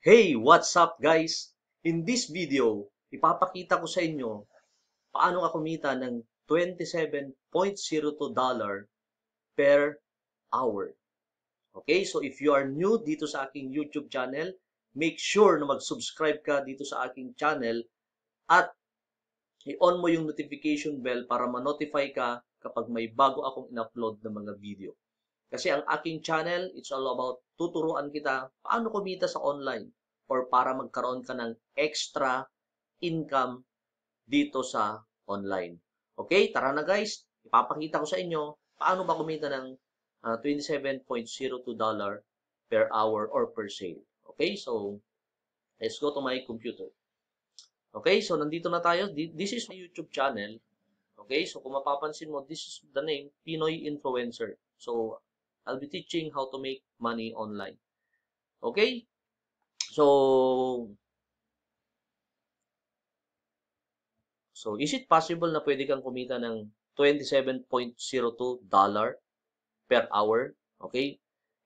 Hey, what's up guys? In this video, ipapakita ko sa inyo paano ka kumita ng 27.02 dollar per hour. Okay, so if you are new dito sa aking YouTube channel, make sure na mag-subscribe ka dito sa aking channel at i-on mo yung notification bell para ma-notify ka kapag may bago akong in-upload na mga video. Kasi ang aking channel, it's all about tuturuan kita paano kumita sa online or para magkaroon ka ng extra income dito sa online. Okay, tara na guys. Ipapakita ko sa inyo paano ba kumita ng uh, ah, 27.02 per hour or per sale. Okay, so let's go to my computer. Okay, so nandito na tayo. This is my YouTube channel. Okay, so kung mapapansin mo, this is the name, Pinoy Influencer. So, I'll be teaching how to make money online. Okay? So, so is it possible na pwede kang kumita ng 27.02 dollar per hour? Okay?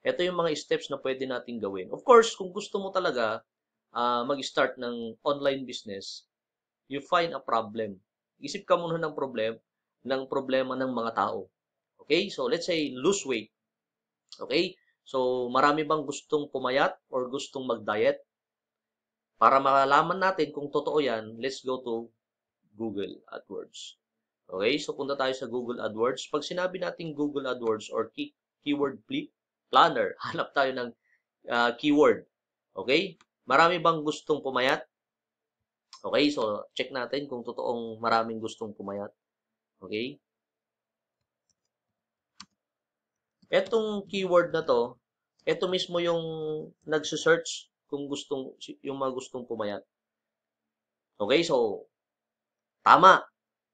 Ito yung mga steps na pwede nating gawin. Of course, kung gusto mo talaga uh, mag-start ng online business, you find a problem. Isip ka muna ng problem ng problema ng mga tao. Okay? So let's say lose weight. Okay? So, marami bang gustong pumayat or gustong mag-diet? Para malalaman natin kung totoo yan, let's go to Google AdWords. Okay? So, punta tayo sa Google AdWords. Pag sinabi natin Google AdWords or key, keyword planner, hanap tayo ng uh, keyword. Okay? Marami bang gustong pumayat? Okay? So, check natin kung totoong maraming gustong pumayat. Okay? Etong keyword na to, ito mismo yung nagse-search kung gustong yung mga gustong pumayat. Okay, so tama.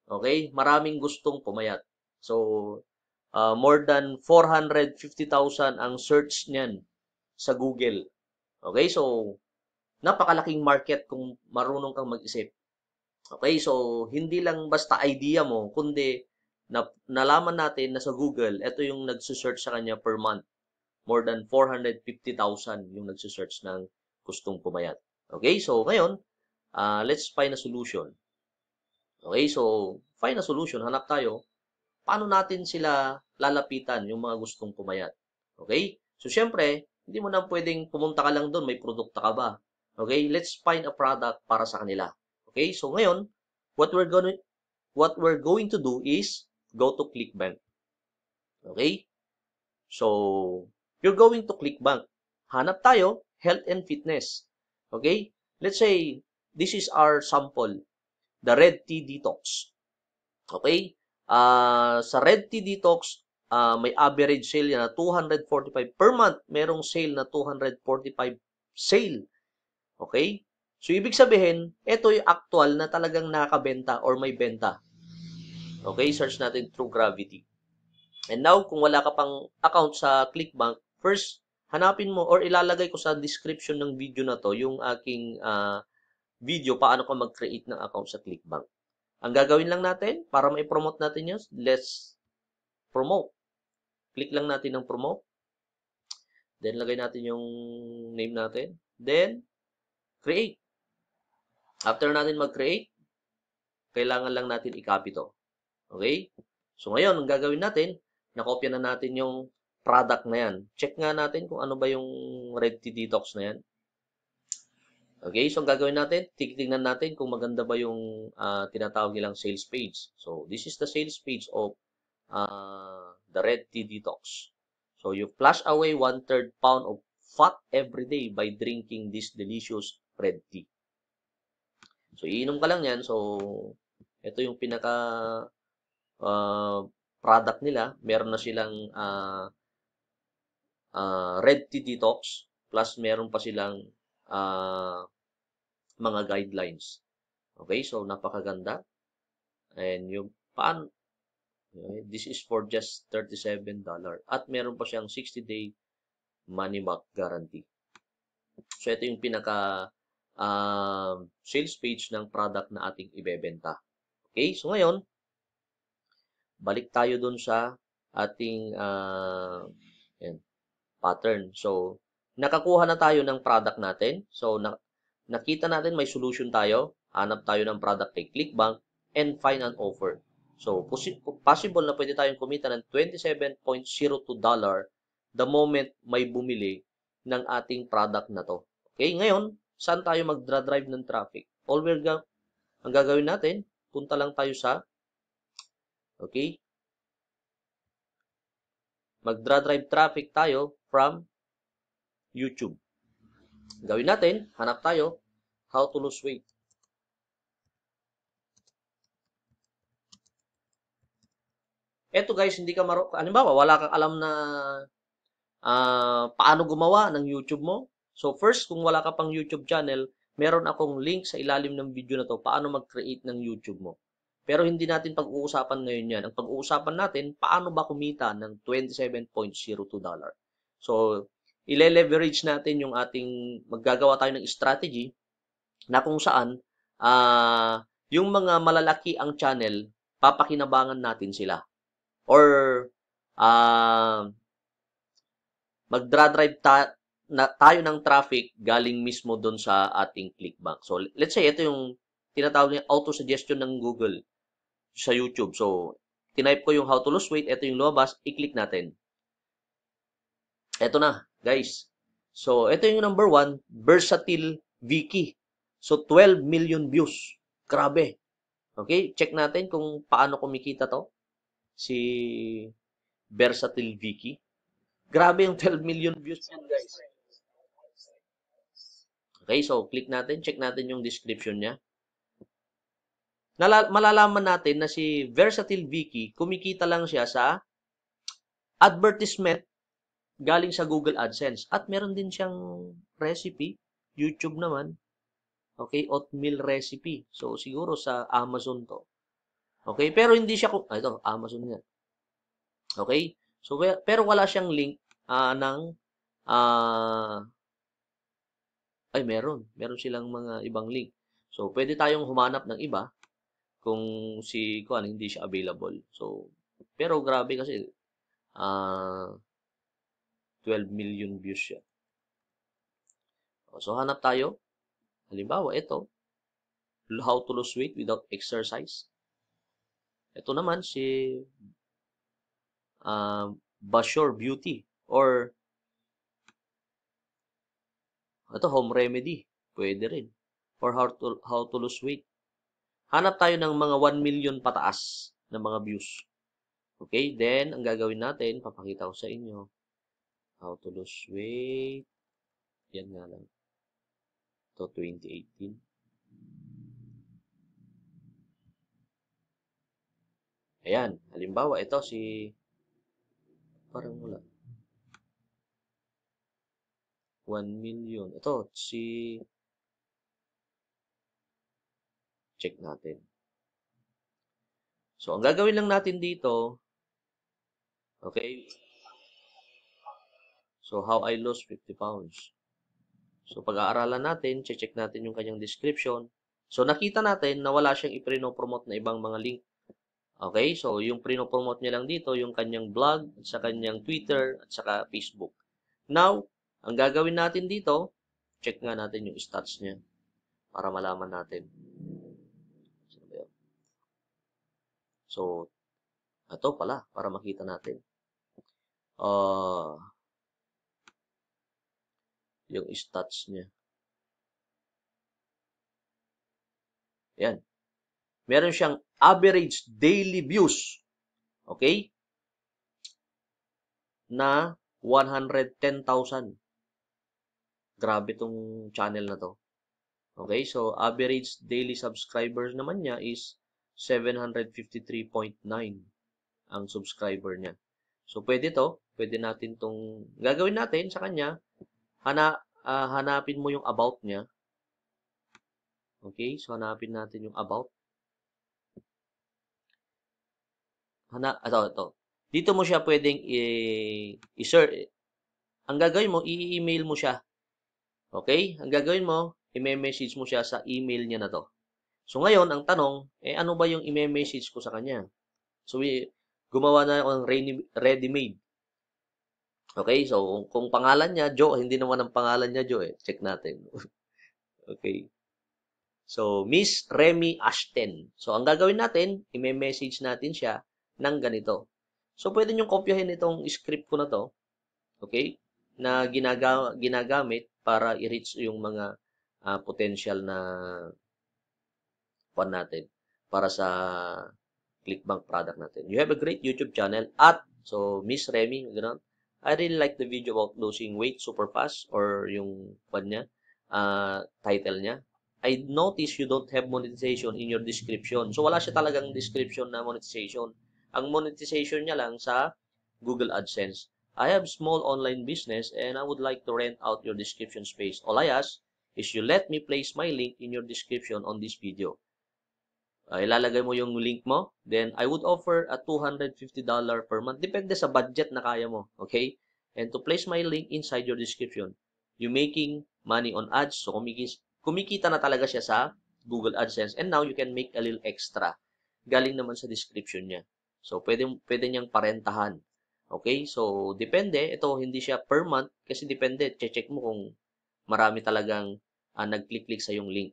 Okay, maraming gustong pumayat. So uh, more than 450,000 ang search niyan sa Google. Okay, so napakalaking market kung marunong kang mag-isip. Okay, so hindi lang basta idea mo, kundi na nalaman natin na sa Google, ito yung nagsusearch sa kanya per month. More than 450,000 yung nagsusearch ng gustong pumayat. Okay, so ngayon, uh, let's find a solution. Okay, so find a solution, hanap tayo. Paano natin sila lalapitan yung mga gustong pumayat? Okay, so syempre, hindi mo na pwedeng pumunta ka lang doon, may produkta ka ba? Okay, let's find a product para sa kanila. Okay, so ngayon, what we're going what we're going to do is go to ClickBank. Okay? So, you're going to ClickBank. Hanap tayo, health and fitness. Okay? Let's say, this is our sample, the red tea detox. Okay? Uh, sa red tea detox, uh, may average sale na 245 per month. Merong sale na 245 sale. Okay? So, ibig sabihin, ito yung actual na talagang nakabenta or may benta Okay, search natin True Gravity. And now, kung wala ka pang account sa ClickBank, first, hanapin mo or ilalagay ko sa description ng video na to yung aking uh, video paano ka mag-create ng account sa ClickBank. Ang gagawin lang natin, para ma-promote natin yun, let's promote. Click lang natin ng promote. Then, lagay natin yung name natin. Then, create. After natin mag-create, kailangan lang natin i-copy to. Okay? So ngayon, ang gagawin natin, nakopya na natin yung product na yan. Check nga natin kung ano ba yung Red Tea Detox na yan. Okay, so ang gagawin natin, titignan natin kung maganda ba yung uh, tinatawag nilang sales page. So, this is the sales page of uh, the Red Tea Detox. So, you flush away one-third pound of fat every day by drinking this delicious red tea. So, iinom ka lang yan. So, ito yung pinaka uh, product nila, meron na silang uh, uh, red tea detox, plus meron pa silang uh, mga guidelines. Okay, so napakaganda. And yung paan, okay, this is for just $37. At meron pa siyang 60-day money back guarantee. So ito yung pinaka uh, sales page ng product na ating ibebenta. Okay, so ngayon, balik tayo dun sa ating uh, yan, pattern. So, nakakuha na tayo ng product natin. So, na, nakita natin may solution tayo. Hanap tayo ng product kay Clickbank and find an offer. So, possible na pwede tayong kumita ng $27.02 dollar the moment may bumili ng ating product na to. Okay, ngayon, saan tayo mag drive ng traffic? All we're ga ang gagawin natin, punta lang tayo sa Okay? Magdra-drive traffic tayo from YouTube. Gawin natin, hanap tayo, how to lose weight. Eto guys, hindi ka maro... Halimbawa, wala kang alam na uh, paano gumawa ng YouTube mo. So first, kung wala ka pang YouTube channel, meron akong link sa ilalim ng video na to, paano mag-create ng YouTube mo. Pero hindi natin pag-uusapan ngayon yan. Ang pag-uusapan natin, paano ba kumita ng 27.02 So, ile-leverage natin yung ating, maggagawa tayo ng strategy na kung saan uh, yung mga malalaki ang channel, papakinabangan natin sila. Or, uh, ah, mag drive ta- na, tayo ng traffic galing mismo doon sa ating clickbank. So, let's say, ito yung tinatawag niya auto-suggestion ng Google sa YouTube. So, tinype ko yung how to lose weight. Ito yung lumabas. I-click natin. Ito na, guys. So, ito yung number one, Versatile Vicky. So, 12 million views. Grabe. Okay? Check natin kung paano kumikita to. Si Versatile Vicky. Grabe yung 12 million views yan, guys. Okay, so click natin, check natin yung description niya malalaman natin na si Versatile Vicky, kumikita lang siya sa advertisement galing sa Google AdSense. At meron din siyang recipe, YouTube naman. Okay, oatmeal recipe. So, siguro sa Amazon to. Okay, pero hindi siya, ah, ito, Amazon niya. Okay, so, pero wala siyang link uh, ng, uh, ay meron, meron silang mga ibang link. So, pwede tayong humanap ng iba kung si Kuan hindi siya available. So, pero grabe kasi uh, ah, 12 million views siya. So, hanap tayo. Halimbawa, ito. How to lose weight without exercise. Ito naman si uh, Bashore Beauty or ito, home remedy. Pwede rin. Or how to, how to lose weight Hanap tayo ng mga 1 million pataas na mga views. Okay, then ang gagawin natin, papakita ko sa inyo. How to lose weight. Yan nga lang. Ito 2018. Ayan, halimbawa ito si parang wala. 1 million. Ito si check natin. So, ang gagawin lang natin dito, okay, so how I lost 50 pounds. So, pag-aaralan natin, check natin yung kanyang description. So, nakita natin na wala siyang iprinopromote na ibang mga link. Okay? So, yung prinopromote niya lang dito, yung kanyang blog, at sa kanyang Twitter, at saka Facebook. Now, ang gagawin natin dito, check nga natin yung stats niya para malaman natin. So, ito pala, para makita natin. Uh, yung stats niya. Yan. Meron siyang average daily views. Okay? Na 110,000. Grabe tong channel na to. Okay? So, average daily subscribers naman niya is 753.9 ang subscriber niya. So, pwede to. Pwede natin tong gagawin natin sa kanya. Hana, uh, hanapin mo yung about niya. Okay? So, hanapin natin yung about. Hana, ah, ito, ito. Dito mo siya pwedeng i-search. Ang gagawin mo, i-email mo siya. Okay? Ang gagawin mo, i-message mo siya sa email niya na to. So ngayon, ang tanong, eh ano ba yung i-message ko sa kanya? So we, gumawa na ako ng ready-made. Okay, so kung, kung pangalan niya, Joe, hindi naman ang pangalan niya, Joe, eh. check natin. okay. So, Miss Remy Ashton. So, ang gagawin natin, i-message natin siya ng ganito. So, pwede niyong kopyahin itong script ko na to. Okay? Na ginaga ginagamit para i-reach yung mga uh, potential na fund natin para sa ClickBank product natin. You have a great YouTube channel at so Miss Remy, ganun. I really like the video about losing weight super fast or yung fund niya, uh, title niya. I notice you don't have monetization in your description. So wala siya talagang description na monetization. Ang monetization niya lang sa Google AdSense. I have small online business and I would like to rent out your description space. All I ask is you let me place my link in your description on this video. Uh, ilalagay mo yung link mo. Then, I would offer a $250 per month. Depende sa budget na kaya mo. Okay? And to place my link inside your description, you making money on ads. So, kumikis, kumikita na talaga siya sa Google AdSense. And now, you can make a little extra. Galing naman sa description niya. So, pwede, pwede niyang parentahan. Okay? So, depende. Ito, hindi siya per month. Kasi depende. Check mo kung marami talagang uh, nag-click-click sa yung link.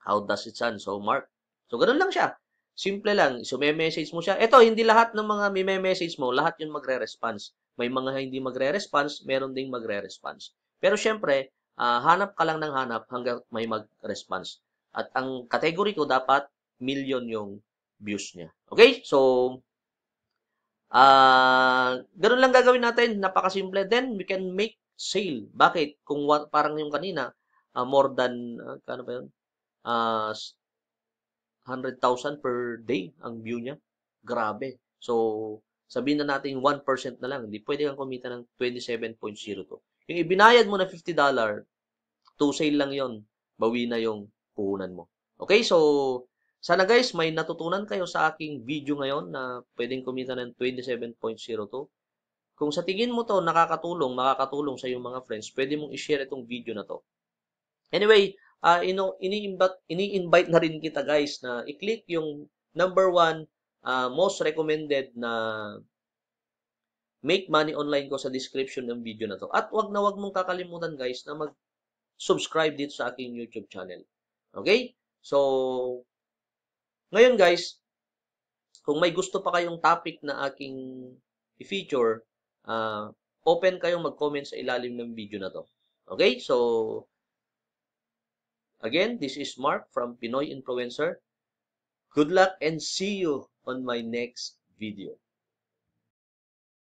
How does it sound? So, Mark, So, ganun lang siya. Simple lang. So, may message mo siya. Ito, hindi lahat ng mga may message mo, lahat yung magre-response. May mga hindi magre-response, meron ding magre-response. Pero syempre, uh, hanap ka lang ng hanap hanggang may mag-response. At ang category ko dapat million yung views niya. Okay? So, uh, ganun lang gagawin natin. Napakasimple. Then, we can make sale. Bakit? Kung what, parang yung kanina, uh, more than, uh, ano ba yun? Uh, 100,000 per day ang view niya. Grabe. So, sabihin na natin 1% na lang. Hindi pwede kang kumita ng 27.02. Yung ibinayad mo na $50, to sale lang yon Bawi na yung puhunan mo. Okay, so sana guys may natutunan kayo sa aking video ngayon na pwedeng kumita ng 27.02. Kung sa tingin mo to nakakatulong, makakatulong sa iyong mga friends, pwede mong i-share itong video na to. Anyway, uh, you know, ini-invite, ini-invite na rin kita guys na i-click yung number one uh, most recommended na make money online ko sa description ng video na to. At wag na wag mong kakalimutan guys na mag-subscribe dito sa aking YouTube channel. Okay? So, ngayon guys, kung may gusto pa kayong topic na aking i-feature, uh, open kayong mag-comment sa ilalim ng video na to. Okay? So, Again, this is Mark from Pinoy Influencer. Good luck and see you on my next video.